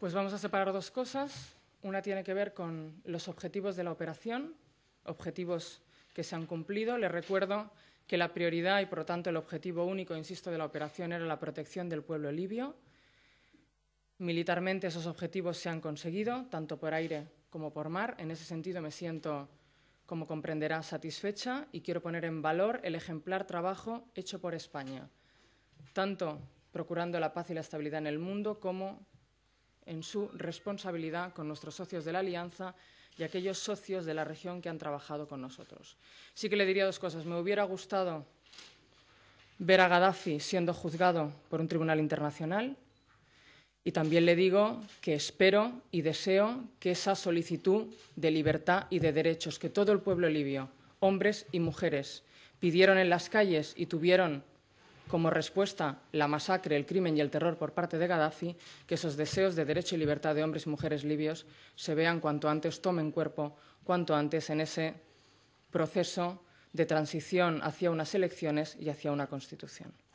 Pues vamos a separar dos cosas. Una tiene que ver con los objetivos de la operación, objetivos que se han cumplido. Les recuerdo que la prioridad y, por lo tanto, el objetivo único, insisto, de la operación era la protección del pueblo libio. Militarmente esos objetivos se han conseguido, tanto por aire como por mar. En ese sentido me siento, como comprenderá, satisfecha y quiero poner en valor el ejemplar trabajo hecho por España, tanto procurando la paz y la estabilidad en el mundo como en su responsabilidad con nuestros socios de la Alianza y aquellos socios de la región que han trabajado con nosotros. Sí que le diría dos cosas. Me hubiera gustado ver a Gaddafi siendo juzgado por un tribunal internacional y también le digo que espero y deseo que esa solicitud de libertad y de derechos que todo el pueblo libio, hombres y mujeres, pidieron en las calles y tuvieron como respuesta la masacre, el crimen y el terror por parte de Gaddafi, que esos deseos de derecho y libertad de hombres y mujeres libios se vean cuanto antes, tomen cuerpo cuanto antes en ese proceso de transición hacia unas elecciones y hacia una constitución.